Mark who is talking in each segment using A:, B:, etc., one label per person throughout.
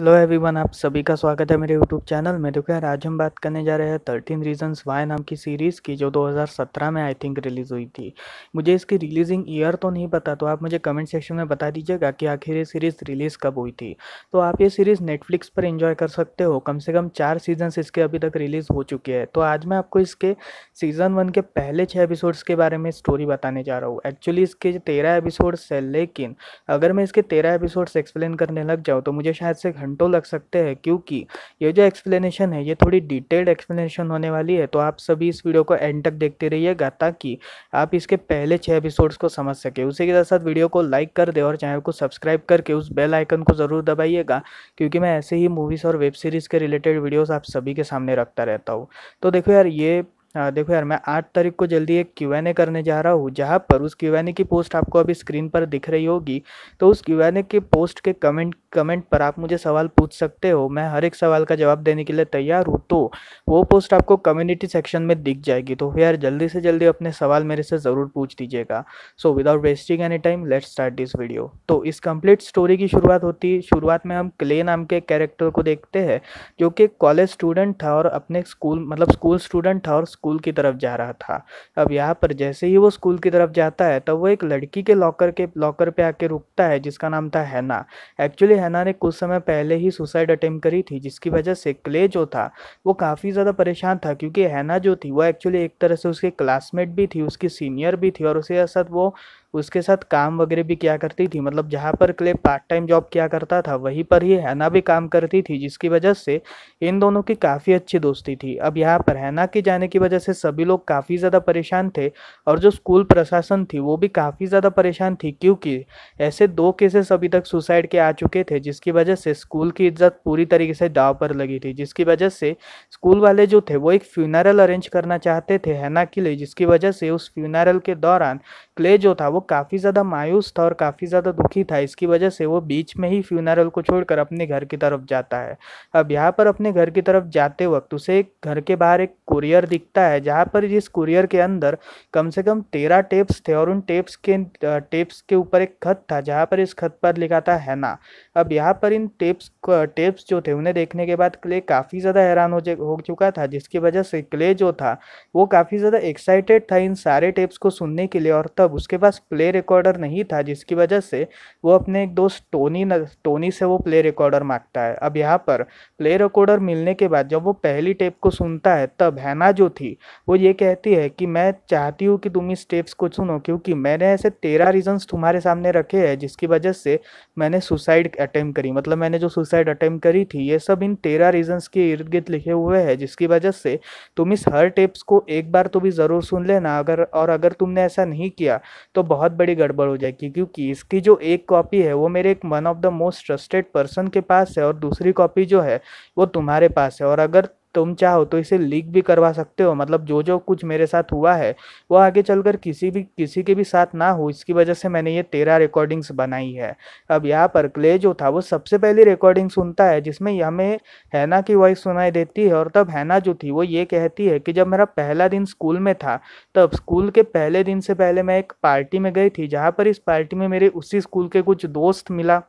A: hello everyone आप सभी का स्वागत है मेरे यूट्यूब चैनल में तो क्या आज हम बात करने जा रहे हैं थर्टीन रीजंस वाई नाम की सीरीज़ की जो 2017 में आई थिंक रिलीज़ हुई थी मुझे इसकी रिलीजिंग ईयर तो नहीं पता तो आप मुझे कमेंट सेक्शन में बता दीजिएगा कि आखिर ये सीरीज़ रिलीज़ कब हुई थी तो आप ये सीरीज़ नेटफ्लिक्स पर इंजॉय कर सकते हो कम से कम चार सीजन्स इसके अभी तक रिलीज़ हो चुके हैं तो आज मैं आपको इसके सीज़न वन के पहले छः एपिसोड्स के बारे में स्टोरी बताने जा रहा हूँ एक्चुअली इसके तेरह एपिसोड्स है लेकिन अगर मैं इसके तेरह एपिसोड्स एक्सप्लेन करने लग जाऊँ तो मुझे शायद से घंटों लग सकते हैं क्योंकि ये जो एक्सप्लेनेशन है ये थोड़ी डिटेल्ड एक्सप्लेनेशन होने वाली है तो आप सभी इस वीडियो को एंड तक देखते रहिएगा ताकि आप इसके पहले छः एपिसोड्स को समझ सके उसी के साथ साथ वीडियो को लाइक कर दे और चैनल को सब्सक्राइब करके उस बेल आइकन को ज़रूर दबाइएगा क्योंकि मैं ऐसे ही मूवीज़ और वेब सीरीज़ के रिलेटेड वीडियोज़ आप सभी के सामने रखता रहता हूँ तो देखो यार ये हाँ, देखो यार मैं आठ तारीख को जल्दी एक क्यू एन ए करने जा रहा हूँ जहाँ पर उस क्यू एन ए की पोस्ट आपको अभी स्क्रीन पर दिख रही होगी तो उस क्यू एन ए के पोस्ट के कमेंट कमेंट पर आप मुझे सवाल पूछ सकते हो मैं हर एक सवाल का जवाब देने के लिए तैयार हूँ तो वो पोस्ट आपको कम्युनिटी सेक्शन में दिख जाएगी तो यार जल्दी से जल्दी अपने सवाल मेरे से ज़रूर पूछ दीजिएगा so without wasting any time let start this video तो इस कम्प्लीट स्टोरी की शुरुआत होती है शुरुआत में हम क्ले नाम के कैरेक्टर को देखते हैं जो कि कॉलेज स्टूडेंट था और अपने स्कूल मतलब स्कूल स्टूडेंट था और स्कूल की तरफ जा रहा था अब यहाँ पर जैसे ही वो स्कूल की तरफ जाता है तब तो वो एक लड़की के लॉकर के लॉकर पे आके रुकता है जिसका नाम था हैना एक्चुअली हैना ने कुछ समय पहले ही सुसाइड अटेम्प्ट करी थी जिसकी वजह से क्ले जो था वो काफ़ी ज़्यादा परेशान था क्योंकि हैना जो थी वो एक्चुअली एक तरह से उसके क्लासमेट भी थी उसकी सीनियर भी थी और उसके साथ वो उसके साथ काम वगैरह भी किया करती थी मतलब जहाँ पर क्ले पार्ट टाइम जॉब किया करता था वहीं पर ही हैना भी काम करती थी जिसकी वजह से इन दोनों की काफ़ी अच्छी दोस्ती थी अब यहाँ पर हैना के जाने की वजह से सभी लोग काफ़ी ज़्यादा परेशान थे और जो स्कूल प्रशासन थी वो भी काफ़ी ज़्यादा परेशान थी क्योंकि ऐसे दो केसेस अभी तक सुसाइड के आ चुके थे जिसकी वजह से स्कूल की इज्जत पूरी तरीके से दाव पर लगी थी जिसकी वजह से स्कूल वाले जो थे वो एक फ्यूनरल अरेंज करना चाहते थे हैना के लिए जिसकी वजह से उस फ्यूनरल के दौरान क्ले जो था वो काफ़ी ज़्यादा मायूस था और काफ़ी ज़्यादा दुखी था इसकी वजह से वो बीच में ही फ्यूनरल को छोड़कर अपने घर की तरफ जाता है अब यहाँ पर अपने घर की तरफ जाते वक्त उसे घर के बाहर एक कुरियर दिखता है जहाँ पर जिस कुरियर के अंदर कम से कम तेरह टेप्स थे और उन टेप्स के टेप्स के ऊपर एक खत था जहाँ पर इस खत पर लिखा था हैना अब यहाँ पर इन टेप्स टेप्स जो थे उन्हें देखने के बाद क्ले काफ़ी ज़्यादा हैरान हो हो चुका था जिसकी वजह से क्ले जो था वो काफ़ी ज़्यादा एक्साइटेड था इन सारे टेप्स को सुनने के लिए और तब उसके पास प्ले रिकॉर्डर नहीं था जिसकी वजह से वो अपने एक दोस्त टोनी न, टोनी से वो प्ले रिकॉर्डर मांगता है अब यहाँ पर प्ले रिकॉर्डर मिलने के बाद जब वो पहली टेप को सुनता है तब हैना जो थी वो ये कहती है कि मैं चाहती हूँ कि तुम इस टेप्स को सुनो क्योंकि मैंने ऐसे तेरह रीजन्स तुम्हारे सामने रखे हैं जिसकी वजह से मैंने सुसाइड अटैम्प करी मतलब मैंने जो सुसाइड अटैम्प्ट करी थी ये सब इन तेरह रीजंस के इर्द गिर्द लिखे हुए हैं जिसकी वजह से तुम इस हर टिप्स को एक बार तो भी ज़रूर सुन लेना अगर और अगर तुमने ऐसा नहीं किया तो बहुत बड़ी गड़बड़ हो जाएगी क्योंकि इसकी जो एक कॉपी है वो मेरे एक one of the most trusted person के पास है और दूसरी कॉपी जो है वो तुम्हारे पास है और अगर तुम चाहो तो इसे लीक भी करवा सकते हो मतलब जो जो कुछ मेरे साथ हुआ है वो आगे चलकर किसी भी किसी के भी साथ ना हो इसकी वजह से मैंने ये तेरह रिकॉर्डिंग्स बनाई है अब यहाँ पर क्ले जो था वो सबसे पहली रिकॉर्डिंग सुनता है जिसमें हमें हैना की वॉइस सुनाई देती है और तब हैना जो थी वो ये कहती है कि जब मेरा पहला दिन स्कूल में था तब स्कूल के पहले दिन से पहले मैं एक पार्टी में गई थी जहाँ पर इस पार्टी में मेरे उसी स्कूल के कुछ दोस्त मिला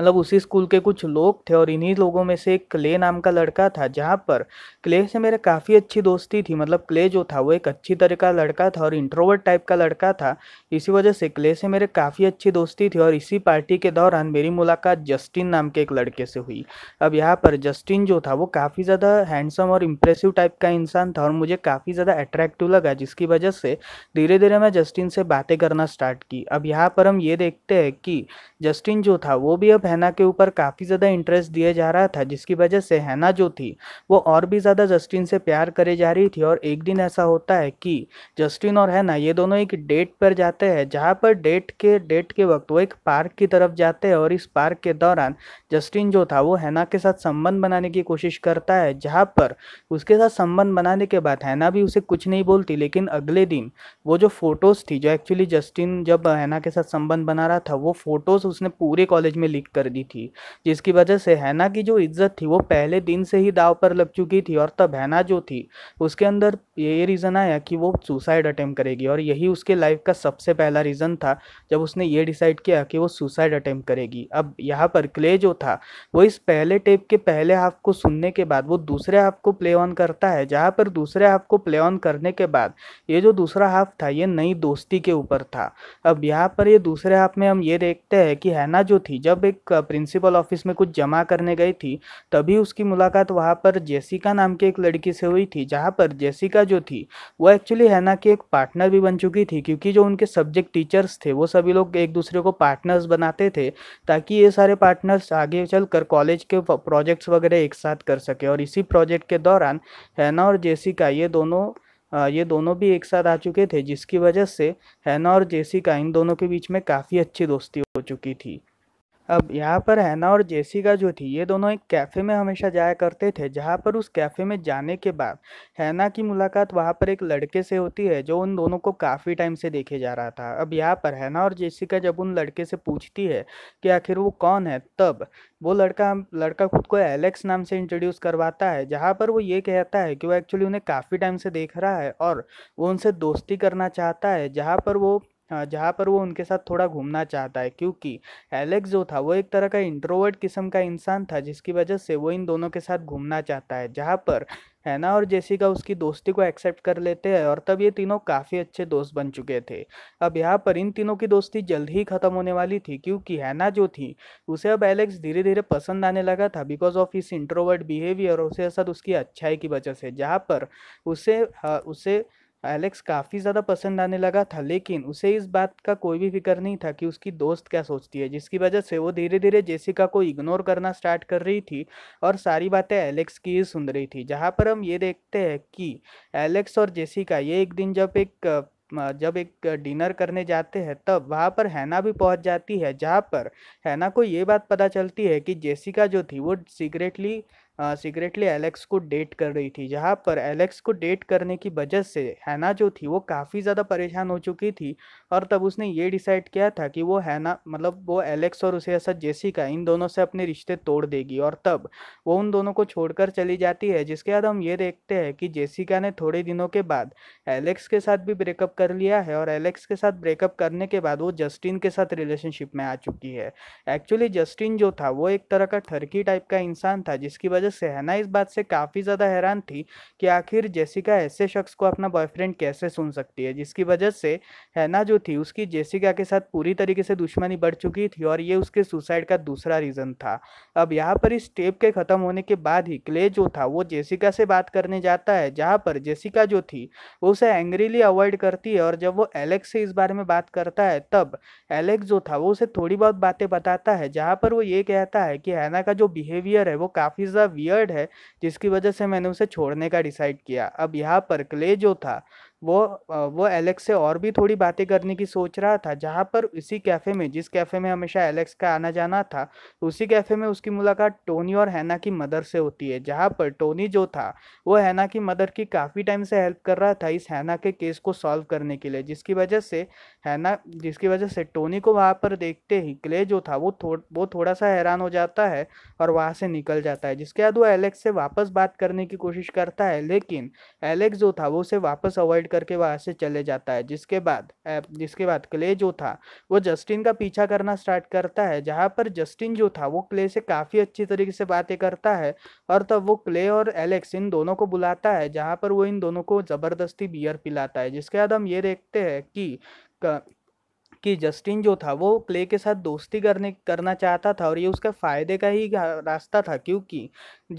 A: मतलब उसी स्कूल के कुछ लोग थे और इन्हीं लोगों में से एक क्ले नाम का लड़का था जहाँ पर क्ले से मेरे काफ़ी अच्छी दोस्ती थी मतलब क्ले जो था वो एक अच्छी तरह का लड़का था और इंट्रोवर्ट टाइप का लड़का था इसी वजह से क्ले से मेरे काफ़ी अच्छी दोस्ती थी और इसी पार्टी के दौरान मेरी मुलाकात जस्टिन नाम के एक लड़के से हुई अब यहाँ पर जस्टिन जो था वो काफ़ी ज़्यादा हैंडसम और इम्प्रेसिव टाइप का इंसान था और मुझे काफ़ी ज़्यादा अट्रैक्टिव लगा जिसकी वजह से धीरे धीरे मैं जस्टिन से बातें करना स्टार्ट की अब यहाँ पर हम ये देखते हैं कि जस्टिन जो था वो भी अब हैना के ऊपर काफ़ी ज़्यादा इंटरेस्ट दिया जा रहा था जिसकी वजह से हैना जो थी वो और भी ज़्यादा जस्टिन से प्यार करे जा रही थी और एक दिन ऐसा होता है कि जस्टिन और हैना ये दोनों एक डेट पर जाते हैं जहाँ पर डेट के डेट के वक्त वो एक पार्क की तरफ जाते हैं और इस पार्क के दौरान जस्टिन जो था वो हैना के साथ संबंध बनाने की कोशिश करता है जहाँ पर उसके साथ संबंध बनाने के बाद हैना भी उसे कुछ नहीं बोलती लेकिन अगले दिन वो जो फ़ोटोज़ थी जो एक्चुअली जस्टिन जब हैना के साथ संबंध बना रहा था वो फ़ोटोज़ उसने पूरे कॉलेज में लीक कर दी थी जिसकी वजह से हैना की जो इज्जत थी वो पहले दिन से ही दाव पर लग चुकी थी और तब हैना जो थी उसके अंदर ये रीज़न आया कि वो सुसाइड अटैम्प्ट करेगी और यही उसके लाइफ का सबसे पहला रीज़न था जब उसने ये डिसाइड किया कि वो सुसाइड अटैम्प्ट करेगी अब यहाँ पर क्ले जो था वो इस पहले टेप के पहले हाफ को सुनने के बाद वो दूसरे हाफ को प्ले ऑन करता है जहाँ पर दूसरे हाफ को प्ले ऑन करने के बाद ये जो दूसरा हाफ था ये नई दोस्ती के ऊपर था अब यहाँ पर ये दूसरे हाफ में हम ये देखते हैं कि हैना जो थी जब एक प्रिंसिपल ऑफिस में कुछ जमा करने गई थी तभी उसकी मुलाकात वहाँ पर जेसिका नाम की एक लड़की से हुई थी जहाँ पर जेसिका जो थी वो एक्चुअली हैना की एक पार्टनर भी बन चुकी थी क्योंकि जो उनके सब्जेक्ट टीचर्स थे वो सभी लोग एक दूसरे को पार्टनर्स बनाते थे ताकि ये सारे पार्टनर्स आगे चल कॉलेज के प्रोजेक्ट्स वगैरह एक साथ कर सके और इसी प्रोजेक्ट के दौरान हैना और जेसिका ये दोनों ये दोनों भी एक साथ आ चुके थे जिसकी वजह से हैना और जेसिका इन दोनों के बीच में काफ़ी अच्छी दोस्ती हो चुकी थी अब यहाँ पर हैना और जेसिका जो थी ये दोनों एक कैफ़े में हमेशा जाया करते थे जहाँ पर उस कैफ़े में जाने के बाद हैना की मुलाकात वहाँ पर एक लड़के से होती है जो उन दोनों को काफ़ी टाइम से देखे जा रहा था अब यहाँ पर हैना और जेसिका जब उन लड़के से पूछती है कि आखिर वो कौन है तब वो लड़का लड़का खुद को एलेक्स नाम से इंट्रोड्यूस करवाता है जहाँ पर वो ये कहता है कि वो एक्चुअली उन्हें काफ़ी टाइम से देख रहा है और वो उनसे दोस्ती करना चाहता है जहाँ पर वो हाँ, जहाँ पर वो उनके साथ थोड़ा घूमना चाहता है क्योंकि एलेक्स जो था वो एक तरह का इंट्रोवर्ट किस्म का इंसान था जिसकी वजह से वो इन दोनों के साथ घूमना चाहता है जहाँ पर हैना और जेसिका उसकी दोस्ती को एक्सेप्ट कर लेते हैं और तब ये तीनों काफ़ी अच्छे दोस्त बन चुके थे अब यहाँ पर इन तीनों की दोस्ती जल्द ही ख़त्म होने वाली थी क्योंकि हैना जो थी उसे अब एलेक्स धीरे धीरे पसंद आने लगा था बिकॉज ऑफ इस इंट्रोवर्ट बिहेवियर और उसके साथ उसकी अच्छाई की वजह से जहाँ पर उसे आ, हाँ, उसे एलेक्स काफ़ी ज़्यादा पसंद आने लगा था लेकिन उसे इस बात का कोई भी फिक्र नहीं था कि उसकी दोस्त क्या सोचती है जिसकी वजह से वो धीरे धीरे जेसिका को इग्नोर करना स्टार्ट कर रही थी और सारी बातें एलेक्स की ही सुन रही थी जहाँ पर हम ये देखते हैं कि एलेक्स और जेसिका ये एक दिन जब एक जब एक डिनर करने जाते हैं तब वहाँ पर हैना भी पहुँच जाती है जहाँ पर हैना को ये बात पता चलती है कि जेसिका जो थी वो सीक्रेटली सीक्रेटली एलेक्स को डेट कर रही थी जहाँ पर एलेक्स को डेट करने की वजह से हैना जो थी वो काफ़ी ज़्यादा परेशान हो चुकी थी और तब उसने ये डिसाइड किया था कि वो हैना मतलब वो एलेक्स और उसे ऐसा जेसिका इन दोनों से अपने रिश्ते तोड़ देगी और तब वो उन दोनों को छोड़कर चली जाती है जिसके बाद हम ये देखते हैं कि जेसिका ने थोड़े दिनों के बाद एलेक्स के साथ भी ब्रेकअप कर लिया है और एलेक्स के साथ ब्रेकअप करने के बाद वो जस्टिन के साथ रिलेशनशिप में आ चुकी है एक्चुअली जस्टिन जो था वो एक तरह का ठरकी टाइप का इंसान था जिसकी वजह वजह से है ना इस बात से काफ़ी ज़्यादा हैरान थी कि आखिर जेसिका ऐसे शख्स को अपना बॉयफ्रेंड कैसे सुन सकती है जिसकी वजह से हैना जो थी उसकी जेसिका के साथ पूरी तरीके से दुश्मनी बढ़ चुकी थी और ये उसके सुसाइड का दूसरा रीज़न था अब यहाँ पर इस टेप के ख़त्म होने के बाद ही क्ले जो था वो जेसिका से बात करने जाता है जहाँ पर जेसिका जो थी वो उसे एंग्रीली अवॉइड करती है और जब वो एलेक्स से इस बारे में बात करता है तब एलेक्स जो था वो उसे थोड़ी बहुत बातें बताता है जहाँ पर वो ये कहता है कि हैना का जो बिहेवियर है वो काफ़ी ज़्यादा वियर्ड है जिसकी वजह से मैंने उसे छोड़ने का डिसाइड किया अब यहाँ पर क्ले जो था वो वो एलेक्स से और भी थोड़ी बातें करने की सोच रहा था जहाँ पर इसी कैफ़े में जिस कैफ़े में हमेशा एलेक्स का आना जाना था उसी कैफ़े में उसकी मुलाकात टोनी और हैना की मदर से होती है जहाँ पर टोनी जो था वो हैना की मदर की काफ़ी टाइम से हेल्प कर रहा था इस हैना के केस को सॉल्व करने के लिए जिसकी वजह से हैना जिसकी वजह से टोनी को वहाँ पर देखते ही क्ले जो था वो थोड़ वो थोड़ा सा हैरान हो जाता है और वहाँ से निकल जाता है जिसके बाद वो एलेक्स से वापस बात करने की कोशिश करता है लेकिन एलेक्स जो था वो उसे वापस अवॉइड सुसाइड करके वहाँ से चले जाता है जिसके बाद जिसके बाद क्ले जो था वो जस्टिन का पीछा करना स्टार्ट करता है जहाँ पर जस्टिन जो था वो क्ले से काफ़ी अच्छी तरीके से बातें करता है और तब वो क्ले और एलेक्स इन दोनों को बुलाता है जहाँ पर वो इन दोनों को ज़बरदस्ती बियर पिलाता है जिसके बाद हम ये देखते हैं कि कि जस्टिन जो था वो क्ले के साथ दोस्ती करने करना चाहता था और ये उसके फ़ायदे का ही रास्ता था क्योंकि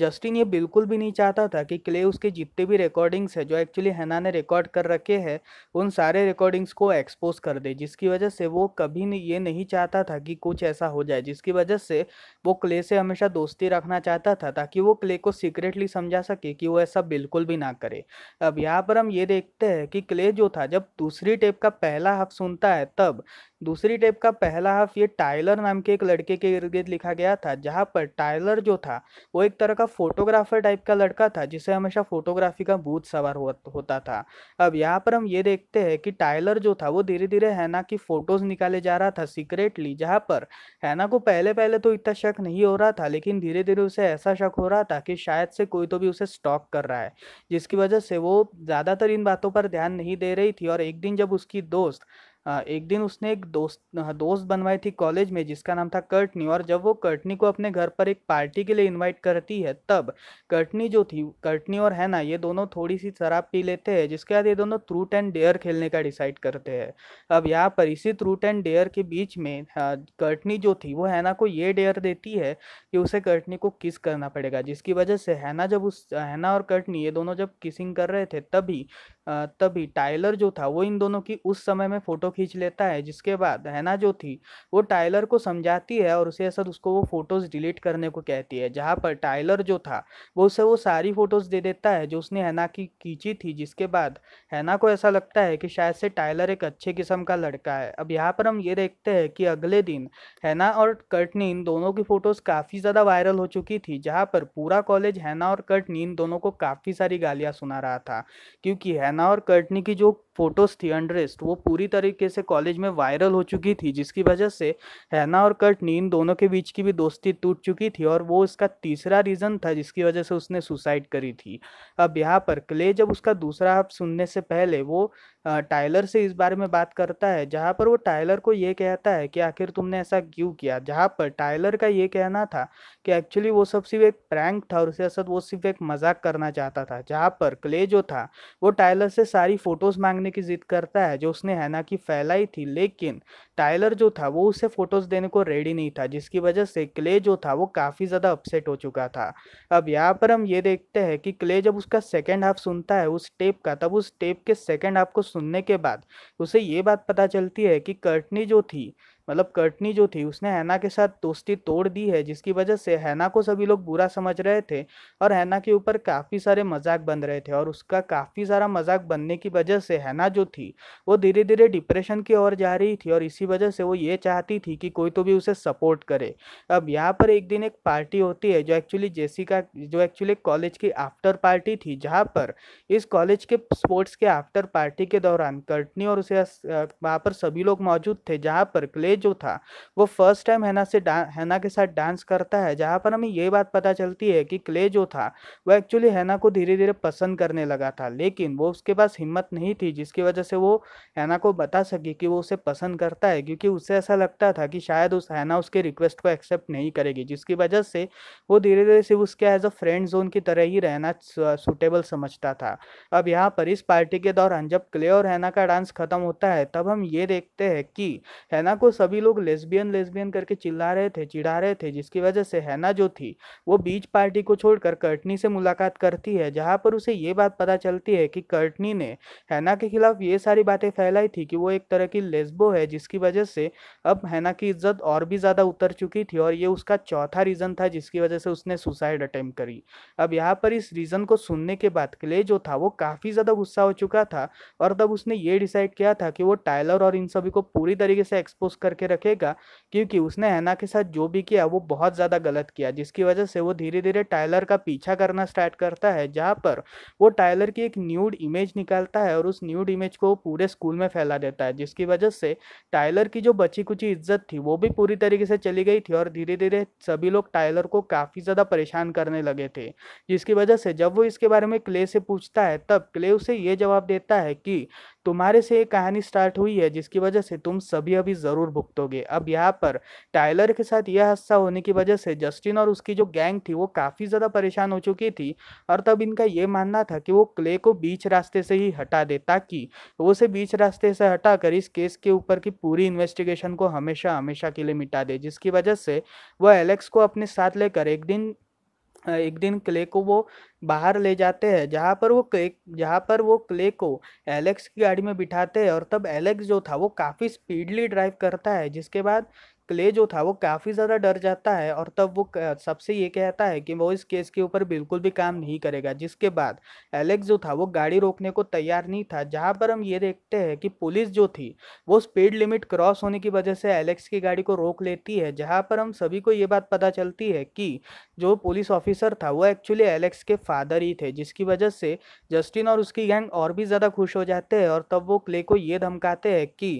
A: जस्टिन ये बिल्कुल भी नहीं चाहता था कि क्ले उसके जितने भी रिकॉर्डिंग्स है जो एक्चुअली हैना ने रिकॉर्ड कर रखे हैं उन सारे रिकॉर्डिंग्स को एक्सपोज कर दे जिसकी वजह से वो कभी ये नहीं चाहता था कि कुछ ऐसा हो जाए जिसकी वजह से वो क्ले से हमेशा दोस्ती रखना चाहता था ताकि वो क्ले को सीक्रेटली समझा सके कि वो ऐसा बिल्कुल भी ना करे अब यहाँ पर हम ये देखते हैं कि क्ले जो था जब दूसरी टेप का पहला हक सुनता है तब दूसरी टेप का पहला हाफ ये टाइलर नाम के एक लड़के के इर्द गिर्द लिखा गया था जहाँ पर टाइलर जो था वो एक तरह का फोटोग्राफर टाइप का लड़का था जिसे हमेशा फोटोग्राफी का बूथ सवार होता था अब यहाँ पर हम ये देखते हैं कि टाइलर जो था वो धीरे धीरे हैना की फ़ोटोज़ निकाले जा रहा था सीक्रेटली जहाँ पर हैना को पहले पहले तो इतना शक नहीं हो रहा था लेकिन धीरे धीरे उसे ऐसा शक हो रहा था कि शायद से कोई तो भी उसे स्टॉक कर रहा है जिसकी वजह से वो ज़्यादातर इन बातों पर ध्यान नहीं दे रही थी और एक दिन जब उसकी दोस्त एक दिन उसने एक दोस्त दोस्त बनवाई थी कॉलेज में जिसका नाम था कर्टनी और जब वो कर्टनी को अपने घर पर एक पार्टी के लिए इनवाइट करती है तब कर्टनी जो थी कर्टनी और हैना ये दोनों थोड़ी सी शराब पी लेते हैं जिसके बाद ये दोनों ट्रूट एंड डेयर खेलने का डिसाइड करते हैं अब यहाँ पर इसी ट्रूट एंड डेयर के बीच में कर्टनी जो थी वो हैना को ये डेयर देती है कि उसे कर्टनी को किस करना पड़ेगा जिसकी वजह से हैना जब उस हैना और कर्टनी ये दोनों जब किसिंग कर रहे थे तभी तभी टाइलर जो था वो इन दोनों की उस समय में फ़ोटो खींच लेता है जिसके बाद हैना जो थी वो टाइलर को समझाती है और उसे असर उसको वो फोटोज़ डिलीट करने को कहती है जहाँ पर टाइलर जो था वो उसे वो सारी फ़ोटोज़ दे देता है जो उसने हैना की खींची थी जिसके बाद हैना को ऐसा लगता है कि शायद से टाइलर एक अच्छे किस्म का लड़का है अब यहाँ पर हम ये देखते हैं कि अगले दिन हैना और कर्टनी इन दोनों की फ़ोटोज़ काफ़ी ज़्यादा वायरल हो चुकी थी जहाँ पर पूरा कॉलेज हैना और कर्टनी इन दोनों को काफ़ी सारी गालियाँ सुना रहा था क्योंकि हैना और कर्टनी की जो फ़ोटोज़ थी अंड्रेस्ट वो पूरी तरीके से कॉलेज में वायरल हो चुकी थी जिसकी वजह से हैना और कर्ट नीन दोनों के बीच की भी दोस्ती टूट चुकी थी और वो इसका तीसरा रीज़न था जिसकी वजह से उसने सुसाइड करी थी अब यहाँ पर क्ले जब उसका दूसरा हाफ सुनने से पहले वो टाइलर से इस बारे में बात करता है जहाँ पर वो टाइलर को ये कहता है कि आखिर तुमने ऐसा क्यों किया जहाँ पर टाइलर का ये कहना था कि एक्चुअली वो सब सिर्फ एक प्रैंक था और उसे असद वो सिर्फ एक मजाक करना चाहता था जहाँ पर क्ले जो था वो टाइलर से सारी फ़ोटोज़ मांगने करने की जिद करता है जो उसने हैना की फैलाई थी लेकिन टाइलर जो था वो उसे फ़ोटोज़ देने को रेडी नहीं था जिसकी वजह से क्ले जो था वो काफ़ी ज़्यादा अपसेट हो चुका था अब यहाँ पर हम ये देखते हैं कि क्ले जब उसका सेकेंड हाफ सुनता है उस टेप का तब उस टेप के सेकेंड हाफ को सुनने के बाद उसे ये बात पता चलती है कि कर्टनी जो थी मतलब कर्टनी जो थी उसने हैना के साथ दोस्ती तोड़ दी है जिसकी वजह से हैना को सभी लोग बुरा समझ रहे थे और हैना के ऊपर काफ़ी सारे मजाक बन रहे थे और उसका काफ़ी सारा मजाक बनने की वजह से हैना जो थी वो धीरे धीरे डिप्रेशन की ओर जा रही थी और इसी वजह से वो ये चाहती थी कि कोई तो भी उसे सपोर्ट करे अब यहाँ पर एक दिन एक पार्टी होती है जो एक्चुअली जेसिका जो एक्चुअली कॉलेज की आफ्टर पार्टी थी जहाँ पर इस कॉलेज के स्पोर्ट्स के आफ्टर पार्टी के दौरान कटनी और उसे वहाँ पर सभी लोग मौजूद थे जहाँ पर क्ले जो था वो फर्स्ट टाइम हैना से हैना के साथ डांस करता है जहाँ पर हमें ये बात पता चलती है कि क्ले जो था वो एक्चुअली हैना को धीरे धीरे पसंद करने लगा था लेकिन वो उसके पास हिम्मत नहीं थी जिसकी वजह से वो हैना को बता सकी कि वो उसे पसंद करता है है क्योंकि उसे ऐसा लगता था कि शायद उस हैना उसके रिक्वेस्ट को एक्सेप्ट नहीं करेगी जिसकी वजह से वो धीरे धीरे सिर्फ उसके एज अ फ्रेंड जोन की तरह ही रहना सुटेबल समझता था अब यहाँ पर इस पार्टी के दौरान जब क्ले और हैना का डांस खत्म होता है तब हम ये देखते हैं कि हैना को सभी लोग लेस्बियन लेस्बियन करके चिल्ला रहे थे चिढ़ा रहे थे जिसकी वजह से हैना जो थी वो बीच पार्टी को छोड़कर कर्टनी से मुलाकात करती है जहाँ पर उसे ये बात पता चलती है कि कर्टनी ने हैना के खिलाफ ये सारी बातें फैलाई थी कि वो एक तरह की लेस्बो है जिसकी वजह से अब हैना की इज्जत और भी ज़्यादा उतर चुकी थी और ये उसका चौथा रीज़न था जिसकी वजह से उसने सुसाइड अटैम्प करी अब यहाँ पर इस रीज़न को सुनने के बाद क्ले जो था वो काफ़ी ज़्यादा गुस्सा हो चुका था और तब उसने ये डिसाइड किया था कि वो टाइलर और इन सभी को पूरी तरीके से एक्सपोज करके रखेगा क्योंकि उसने हैना के साथ जो भी किया वो बहुत ज़्यादा गलत किया जिसकी वजह से वो धीरे धीरे टाइलर का पीछा करना स्टार्ट करता है जहाँ पर वो टाइलर की एक न्यूड इमेज निकालता है और उस न्यूड इमेज को पूरे स्कूल में फैला देता है जिसकी वजह से टाइलर टायलर की जो बची कुची इज्जत थी वो भी पूरी तरीके से चली गई थी और धीरे धीरे सभी लोग टायलर को काफ़ी ज़्यादा परेशान करने लगे थे जिसकी वजह से जब वो इसके बारे में क्ले से पूछता है तब क्ले उसे ये जवाब देता है कि तुम्हारे से एक कहानी स्टार्ट हुई है जिसकी वजह से तुम सभी अभी ज़रूर भुगतोगे अब यहाँ पर टाइलर के साथ यह हादसा होने की वजह से जस्टिन और उसकी जो गैंग थी वो काफ़ी ज़्यादा परेशान हो चुकी थी और तब इनका ये मानना था कि वो क्ले को बीच रास्ते से ही हटा दे ताकि वो उसे बीच रास्ते से हटा कर इस केस के ऊपर की पूरी इन्वेस्टिगेशन को हमेशा हमेशा के लिए मिटा दे जिसकी वजह से वह एलेक्स को अपने साथ लेकर एक दिन एक दिन क्ले को वो बाहर ले जाते हैं जहाँ पर वो क्ले जहाँ पर वो क्ले को एलेक्स की गाड़ी में बिठाते हैं और तब एलेक्स जो था वो काफ़ी स्पीडली ड्राइव करता है जिसके बाद क्ले जो था वो काफ़ी ज़्यादा डर जाता है और तब वो सबसे ये कहता है कि वो इस केस के ऊपर बिल्कुल भी काम नहीं करेगा जिसके बाद एलेक्स जो था वो गाड़ी रोकने को तैयार नहीं था जहाँ पर हम ये देखते हैं कि पुलिस जो थी वो स्पीड लिमिट क्रॉस होने की वजह से एलेक्स की गाड़ी को रोक लेती है जहाँ पर हम सभी को ये बात पता चलती है कि जो पुलिस ऑफिसर था वो एक्चुअली एलेक्स के फादर ही थे जिसकी वजह से जस्टिन और उसकी गैंग और भी ज़्यादा खुश हो जाते हैं और तब वो क्ले को ये धमकाते हैं कि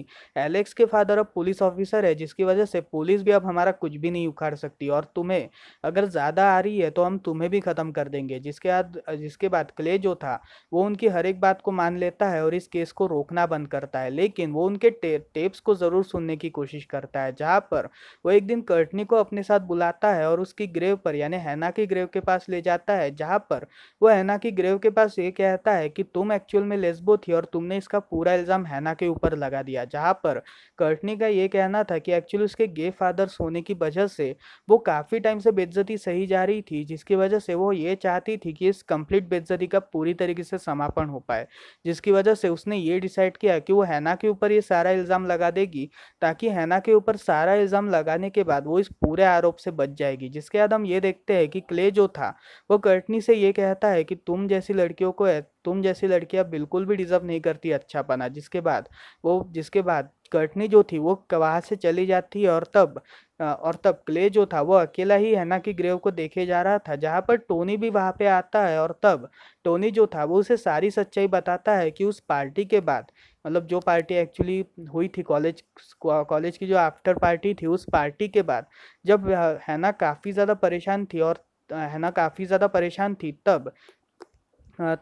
A: एलेक्स के फादर अब पुलिस ऑफिसर है जिसकी वजह से पुलिस भी अब हमारा कुछ भी नहीं उखाड़ सकती और तुम्हें अगर ज़्यादा आ रही है तो हम तुम्हें भी ख़त्म कर देंगे जिसके बाद जिसके बाद क्ले जो था वो उनकी हर एक बात को मान लेता है और इस केस को रोकना बंद करता है लेकिन वो उनके टे, टेप्स को ज़रूर सुनने की कोशिश करता है जहाँ पर वो एक दिन कर्टनी को अपने साथ बुलाता है और उसकी ग्रेव पर यानी हैना की ग्रेव के पास ले जाता है जहाँ पर पर वो हैना की ग्रेव के पास ये कहता है कि तुम एक्चुअल में लेस्बो थी और तुमने इसका पूरा इल्ज़ाम हैना के ऊपर लगा दिया जहाँ पर कर्टनी का ये कहना था कि एक्चुअल उसके गे फादर्स होने की वजह से वो काफ़ी टाइम से बेज्जती सही जा रही थी जिसकी वजह से वो ये चाहती थी कि इस कंप्लीट बेज्जती का पूरी तरीके से समापन हो पाए जिसकी वजह से उसने ये डिसाइड किया कि वो हैना के ऊपर ये सारा इल्ज़ाम लगा देगी ताकि हैना के ऊपर सारा इल्ज़ाम लगाने के बाद वो इस पूरे आरोप से बच जाएगी जिसके बाद हम ये देखते हैं कि क्ले जो था वो कर्टनी से ये ये कहता है कि तुम जैसी लड़कियों को तुम जैसी लड़कियां बिल्कुल भी डिजर्व नहीं करती अच्छा पना जिसके बाद वो जिसके बाद कटनी जो थी वो कवाह से चली जाती है और तब और तब क्ले जो था वो अकेला ही है ना कि ग्रेव को देखे जा रहा था जहाँ पर टोनी भी वहाँ पे आता है और तब टोनी जो था वो उसे सारी सच्चाई बताता है कि उस पार्टी के बाद मतलब जो पार्टी एक्चुअली हुई थी कॉलेज कॉलेज की जो आफ्टर पार्टी थी उस पार्टी के बाद जब हैना काफ़ी ज़्यादा परेशान थी और है ना काफ़ी ज़्यादा परेशान थी तब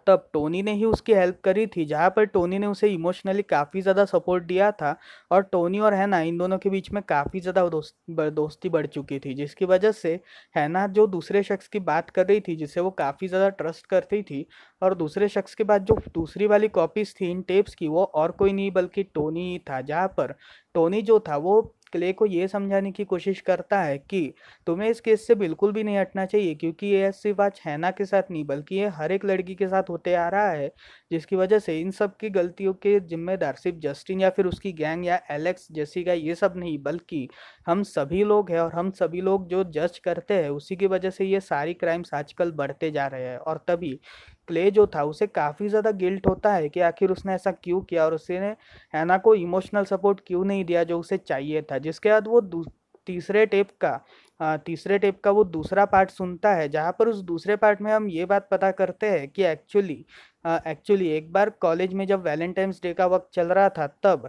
A: तब टोनी ने ही उसकी हेल्प करी थी जहाँ पर टोनी ने उसे इमोशनली काफ़ी ज़्यादा सपोर्ट दिया था और टोनी और हैना इन दोनों के बीच में काफ़ी ज़्यादा दोस्त दोस्ती बढ़ चुकी थी जिसकी वजह से हैना जो दूसरे शख्स की बात कर रही थी जिसे वो काफ़ी ज़्यादा ट्रस्ट करती थी और दूसरे शख्स के बाद जो दूसरी वाली कॉपीज़ थी इन टेप्स की वो और कोई नहीं बल्कि टोनी ही था जहाँ पर टोनी जो था वो क्ले को ये समझाने की कोशिश करता है कि तुम्हें इस केस से बिल्कुल भी नहीं हटना चाहिए क्योंकि ये सिर्फ आज हैना के साथ नहीं बल्कि ये हर एक लड़की के साथ होते आ रहा है जिसकी वजह से इन सब की गलतियों के जिम्मेदार सिर्फ जस्टिन या फिर उसकी गैंग या एलेक्स जैसी का ये सब नहीं बल्कि हम सभी लोग हैं और हम सभी लोग जो जज करते हैं उसी की वजह से ये सारी क्राइम्स आजकल बढ़ते जा रहे हैं और तभी क्ले जो था उसे काफ़ी ज़्यादा गिल्ट होता है कि आखिर उसने ऐसा क्यों किया और उसने हैना को इमोशनल सपोर्ट क्यों नहीं दिया जो उसे चाहिए था जिसके बाद वो तीसरे टेप का तीसरे टेप का वो दूसरा पार्ट सुनता है जहाँ पर उस दूसरे पार्ट में हम ये बात पता करते हैं कि एक्चुअली एक्चुअली एक बार कॉलेज में जब वैलेंटाइंस डे का वक्त चल रहा था तब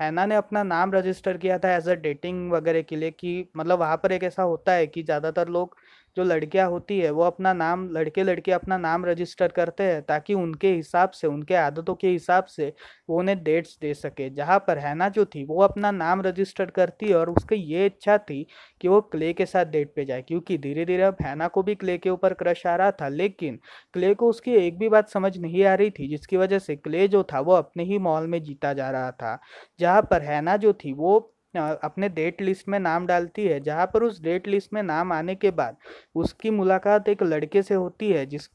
A: हैना ने अपना नाम रजिस्टर किया था एज अ डेटिंग वगैरह के लिए कि मतलब वहाँ पर एक ऐसा होता है कि ज़्यादातर लोग जो लड़कियां होती है वो अपना नाम लड़के लड़के अपना नाम रजिस्टर करते हैं ताकि उनके हिसाब से उनके आदतों के हिसाब से वो उन्हें डेट्स दे सके जहाँ पर हैना जो थी वो अपना नाम रजिस्टर करती है और उसकी ये इच्छा थी कि वो क्ले के साथ डेट पे जाए क्योंकि धीरे धीरे अब हैना को भी क्ले के ऊपर क्रश आ रहा था लेकिन क्ले को उसकी एक भी बात समझ नहीं आ रही थी जिसकी वजह से क्ले जो था वो अपने ही मॉल में जीता जा रहा था जहाँ पर हैना जो थी वो अपने डेट लिस्ट में नाम डालती है जहाँ पर उस डेट लिस्ट में नाम आने के बाद उसकी मुलाकात एक लड़के से होती है जिस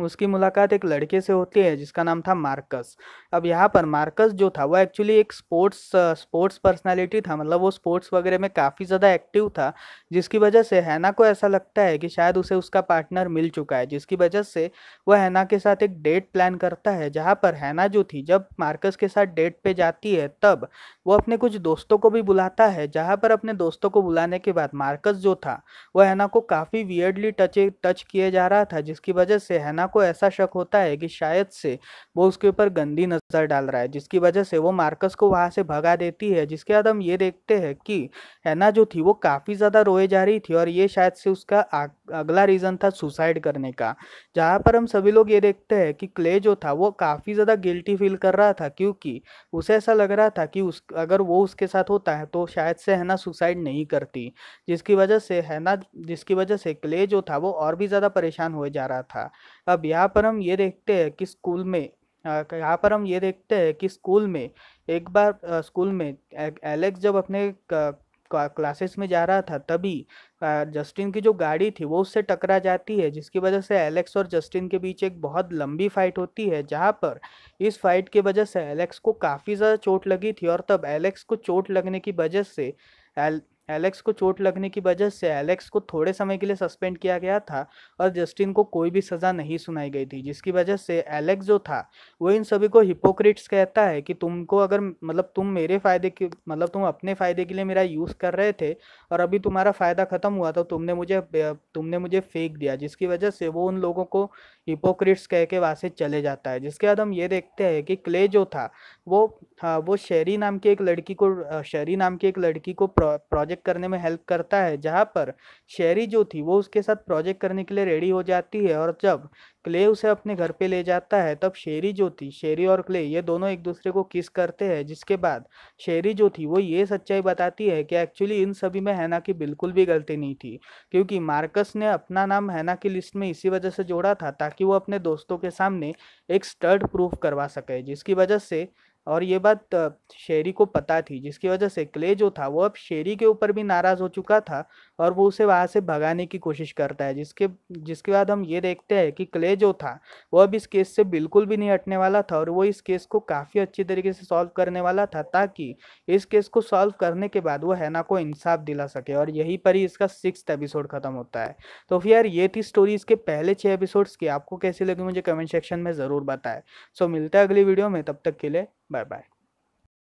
A: उसकी मुलाकात एक लड़के से होती है जिसका नाम था मार्कस अब यहाँ पर मार्कस जो था वो एक्चुअली एक स्पोर्ट्स स्पोर्ट्स पर्सनालिटी था मतलब वो स्पोर्ट्स वगैरह में काफ़ी ज़्यादा एक्टिव था जिसकी वजह से हैना को ऐसा लगता है कि शायद उसे उसका पार्टनर मिल चुका है जिसकी वजह से वह हैना के साथ एक डेट प्लान करता है जहाँ पर हैना जो थी जब मार्कस के साथ डेट पर जाती है तब वो अपने कुछ दोस्तों को भी बुलाता है जहाँ पर अपने दोस्तों को बुलाने के बाद मार्कस जो था वह हैना को काफ़ी वियर्डली टच टच किया जा रहा था जिसकी वजह से हैना नाना को ऐसा शक होता है कि शायद से वो उसके ऊपर गंदी नज़र डाल रहा है जिसकी वजह से वो मार्कस को वहाँ से भगा देती है जिसके बाद हम ये देखते हैं कि हैना जो थी वो काफ़ी ज़्यादा रोए जा रही थी और ये शायद से उसका अगला रीज़न था सुसाइड करने का जहाँ पर हम सभी लोग ये देखते हैं कि क्ले जो था वो काफ़ी ज़्यादा गिल्टी फील कर रहा था क्योंकि उसे ऐसा लग रहा था कि उस अगर वो उसके साथ होता है तो शायद से हैना सुसाइड नहीं करती जिसकी वजह से हैना जिसकी वजह से क्ले जो था वो और भी ज़्यादा परेशान हो जा रहा था अब यहाँ पर हम ये देखते हैं कि स्कूल में यहाँ पर हम ये देखते हैं कि स्कूल में एक बार स्कूल में एलेक्स जब अपने क्लासेस में जा रहा था तभी जस्टिन की जो गाड़ी थी वो उससे टकरा जाती है जिसकी वजह से एलेक्स और जस्टिन के बीच एक बहुत लंबी फाइट होती है जहाँ पर इस फाइट की वजह से एलेक्स को काफ़ी ज़्यादा चोट लगी थी और तब एलेक्स को चोट लगने की वजह से एल एलेक्स को चोट लगने की वजह से एलेक्स को थोड़े समय के लिए सस्पेंड किया गया था और जस्टिन को कोई भी सज़ा नहीं सुनाई गई थी जिसकी वजह से एलेक्स जो था वो इन सभी को हिपोक्रिट्स कहता है कि तुमको अगर मतलब तुम मेरे फ़ायदे के मतलब तुम अपने फ़ायदे के लिए मेरा यूज़ कर रहे थे और अभी तुम्हारा फ़ायदा ख़त्म हुआ तो तुमने मुझे तुमने मुझे फेंक दिया जिसकी वजह से वो उन लोगों को हिपोक्रिट्स कह के वहाँ से चले जाता है जिसके बाद हम ये देखते हैं कि क्ले जो था वो हाँ, वो शेरी नाम की एक लड़की को शेरी नाम की एक लड़की को प्रोजेक्ट प्रोजेक्ट करने में हेल्प करता है जहाँ पर शेरी जो थी वो उसके साथ प्रोजेक्ट करने के लिए रेडी हो जाती है और जब क्ले उसे अपने घर पे ले जाता है तब शेरी जो थी शेरी और क्ले ये दोनों एक दूसरे को किस करते हैं जिसके बाद शेरी जो थी वो ये सच्चाई बताती है कि एक्चुअली इन सभी में हैना की बिल्कुल भी गलती नहीं थी क्योंकि मार्कस ने अपना नाम हैना की लिस्ट में इसी वजह से जोड़ा था ताकि वो अपने दोस्तों के सामने एक स्टर्ड प्रूफ करवा सके जिसकी वजह से और ये बात शेरी को पता थी जिसकी वजह से क्ले जो था वो अब शेरी के ऊपर भी नाराज़ हो चुका था और वो उसे वहाँ से भगाने की कोशिश करता है जिसके जिसके बाद हम ये देखते हैं कि क्ले जो था वो अब इस केस से बिल्कुल भी नहीं हटने वाला था और वो इस केस को काफ़ी अच्छी तरीके से सॉल्व करने वाला था ताकि इस केस को सॉल्व करने के बाद वो हैना को इंसाफ दिला सके और यही पर ही इसका सिक्स एपिसोड ख़त्म होता है तो फिर यार ये थी स्टोरी इसके पहले छः एपिसोड्स की आपको कैसी लगी मुझे कमेंट सेक्शन में ज़रूर बताएं सो मिलता है अगली वीडियो में तब तक के लिए 拜拜。